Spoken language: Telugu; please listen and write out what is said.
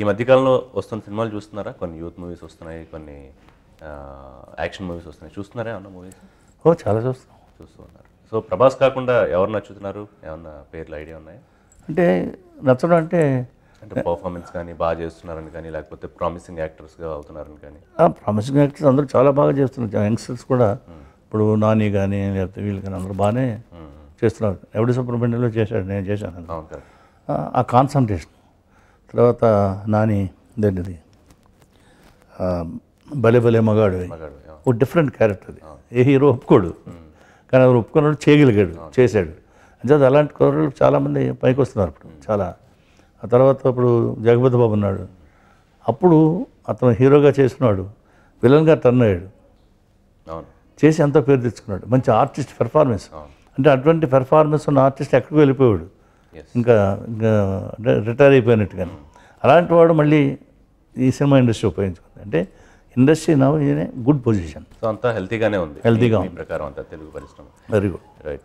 ఈ మధ్యకాలంలో వస్తున్న సినిమాలు చూస్తున్నారా కొన్ని యూత్ మూవీస్ వస్తున్నాయి కొన్ని యాక్షన్ మూవీస్ వస్తున్నాయి చూస్తున్నారా ఏమన్నా మూవీస్ ఓ చాలా చూస్తాం చూస్తూ ఉన్నారు సో ప్రభాస్ కాకుండా ఎవరు నచ్చుతున్నారు ఏమన్నా పేర్లు ఐడియా ఉన్నాయా అంటే నచ్చడం అంటే అంటే పర్ఫార్మెన్స్ కానీ బాగా చేస్తున్నారని కానీ లేకపోతే ప్రామిసింగ్ యాక్టర్స్గా అవుతున్నారని కానీ ప్రామిసింగ్ యాక్టర్స్ అందరూ చాలా బాగా చేస్తున్నారు యంగ్స్టర్స్ కూడా hmm. ఇప్పుడు నాని కానీ లేకపోతే వీళ్ళు కానీ అందరూ బాగానే hmm. చేస్తున్నారు ఎవడి సుబ్రహ్మణ్యంలో చేశాడు నేను చేశాను ఆ కాన్సన్ట్రేషన్ తర్వాత నాని దానిది భలే భలే మగాడు ఓ డిఫరెంట్ క్యారెక్టర్ అది ఏ హీరో ఒప్పుకోడు కానీ అది ఒప్పుకున్నాడు చేయగలిగాడు చేశాడు అంచేది అలాంటి కుర్రలు చాలామంది పైకి వస్తున్నారు ఇప్పుడు చాలా ఆ తర్వాత ఇప్పుడు జగపతి బాబు ఉన్నాడు అప్పుడు అతను హీరోగా చేసినాడు విలన్గా టర్న్ అయ్యాడు చేసి ఎంతో పేరు తెచ్చుకున్నాడు మంచి ఆర్టిస్ట్ పెర్ఫార్మెన్స్ అంటే అటువంటి పెర్ఫార్మెన్స్ ఉన్న ఆర్టిస్ట్ ఎక్కడికి వెళ్ళిపోయాడు ఇంకా ఇంకా రిటైర్ అయిపోయినట్టు కానీ అలాంటి వాడు మళ్ళీ ఈ సినిమా ఇండస్ట్రీ ఉపయోగించుకుంది అంటే industry now in a good position so అంతా హెల్తీగానే ఉంది హెల్తీగా ప్రకారం అంతా తెలుగు పరిశ్రమ వెరీ గుడ్ రైట్